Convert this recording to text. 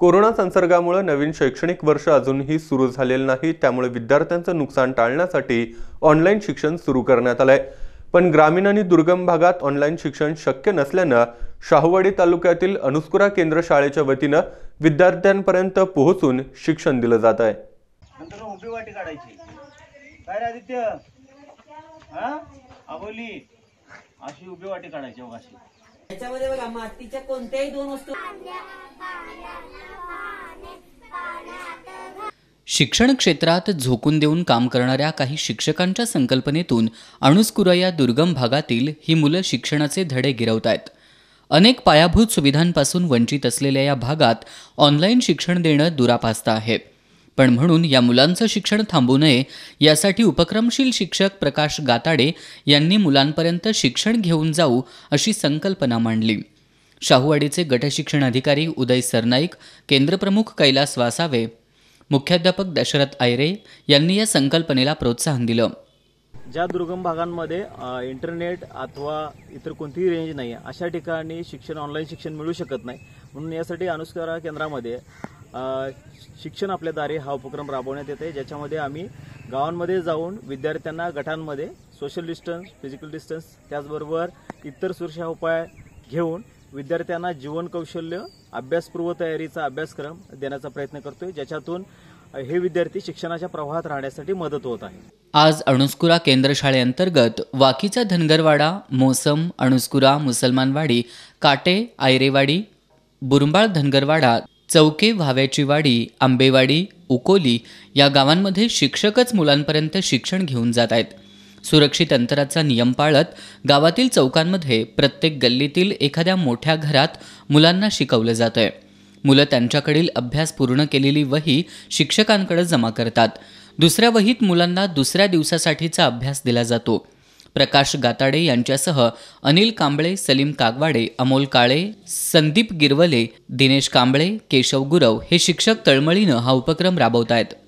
corona संसर्गामुळे नवीन शैक्षणिक वर्ष अजूनही सुरू झालेलं नाही त्यामुळे विद्यार्थ्यांचं नुकसान टाळण्यासाठी ऑनलाईन शिक्षण सुरू करण्यात आलंय पण ग्रामीण आणि दुर्गम भागात ऑनलाईन शिक्षण शक्य नसल्यानं शाहूवाडी तालुक्यातील अनुस्कुरा केंद्र शाळेच्या वतीनं विद्यार्थ्यांपर्यंत पोहोचून शिक्षण दिलं जात आहे काढायची बघा कोणत्याही दोन वस्तू शिक्षण क्षेत्रात झोकून देऊन काम करणाऱ्या काही शिक्षकांच्या संकल्पनेतून अणुस्कुरा या दुर्गम भागातील ही मुलं शिक्षणाचे धडे गिरवत आहेत अनेक पायाभूत सुविधांपासून वंचित असलेल्या या भागात ऑनलाईन शिक्षण देणं दुरापास्त आहे पण म्हणून या मुलांचं शिक्षण थांबू नये यासाठी उपक्रमशील शिक्षक प्रकाश गाताडे यांनी मुलांपर्यंत शिक्षण घेऊन जाऊ अशी संकल्पना मांडली शाहूवाडीचे गटशिक्षण अधिकारी उदय सरनाईक केंद्रप्रमुख कैलास वासावे मुख्याध्यापक दशरथ आयरे यांनी या संकल्पनेला प्रोत्साहन दिलं ज्या दुर्गम भागांमध्ये इंटरनेट अथवा इतर कोणतीही रेंज नाही अशा ठिकाणी शिक्षण ऑनलाईन शिक्षण मिळू शकत नाही म्हणून यासाठी अनुस्कारा केंद्रामध्ये शिक्षण आपल्या दारे हा उपक्रम राबवण्यात येते ज्याच्यामध्ये आम्ही गावांमध्ये जाऊन विद्यार्थ्यांना गटांमध्ये सोशल डिस्टन्स फिजिकल डिस्टन्स त्याचबरोबर इतर सुरक्षा उपाय घेऊन विद्यार्थ्यांना जीवन कौशल्य अभ्यासपूर्व तयारीचा अभ्यासक्रम देण्याचा प्रयत्न करतोय ज्याच्यातून हे विद्यार्थी शिक्षणाच्या प्रवाहात राहण्यासाठी मदत होत आहे आज अणुस्कुरा केंद्र शाळेअंतर्गत वाकीचा धनगरवाडा मोसम अणुस्कुरा मुसलमानवाडी काटे आयरेवाडी बुरंबाळ धनगरवाडा चौके व्हाव्याची वाडी आंबेवाडी उकोली या गावांमध्ये शिक्षकच मुलांपर्यंत शिक्षण घेऊन जात आहेत सुरक्षित अंतराचा नियम पाळत गावातील चौकांमध्ये प्रत्येक गल्लीतील एखाद्या मोठ्या घरात मुलांना शिकवलं जातं आहे मुलं त्यांच्याकडील अभ्यास पूर्ण केलेली वही शिक्षकांकडे जमा करतात दुसऱ्या वहीत मुलांना दुसऱ्या दिवसासाठीचा अभ्यास दिला जातो प्रकाश गाताडे यांच्यासह अनिल कांबळे सलीम कागवाडे अमोल काळे संदीप गिरवले दिनेश कांबळे केशव गुरव हे शिक्षक तळमळीनं हा उपक्रम राबवत आहेत